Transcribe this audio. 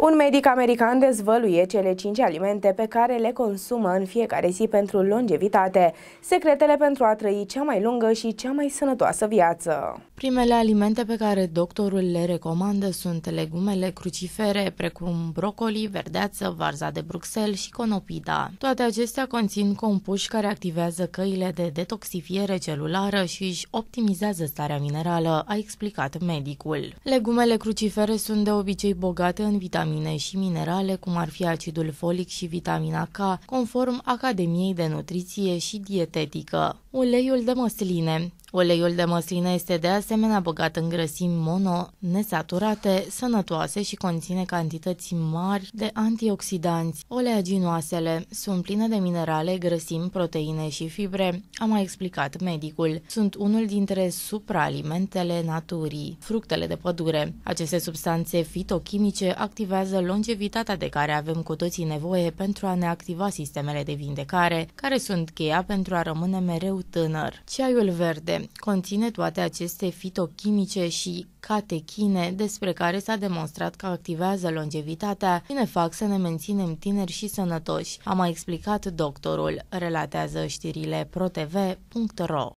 Un medic american dezvăluie cele cinci alimente pe care le consumă în fiecare zi pentru longevitate, secretele pentru a trăi cea mai lungă și cea mai sănătoasă viață. Primele alimente pe care doctorul le recomandă sunt legumele crucifere, precum brocoli, verdeață, varza de Bruxelles și conopida. Toate acestea conțin compuși care activează căile de detoxifiere celulară și își optimizează starea minerală, a explicat medicul. Legumele crucifere sunt de obicei bogate în vitamine vitamine și minerale, cum ar fi acidul folic și vitamina K, conform Academiei de Nutriție și Dietetică. Uleiul de măsline Oleiul de măsline este de asemenea bogat în grăsimi mono, nesaturate, sănătoase și conține cantități mari de antioxidanți. Oleaginoasele sunt pline de minerale, grăsimi, proteine și fibre, a mai explicat medicul. Sunt unul dintre supraalimentele naturii, fructele de pădure. Aceste substanțe fitochimice activează longevitatea de care avem cu toții nevoie pentru a ne activa sistemele de vindecare, care sunt cheia pentru a rămâne mereu tânăr. Ceaiul verde conține toate aceste fitochimice și catechine despre care s-a demonstrat că activează longevitatea și ne fac să ne menținem tineri și sănătoși, a mai explicat doctorul, relatează știrile protv.ro.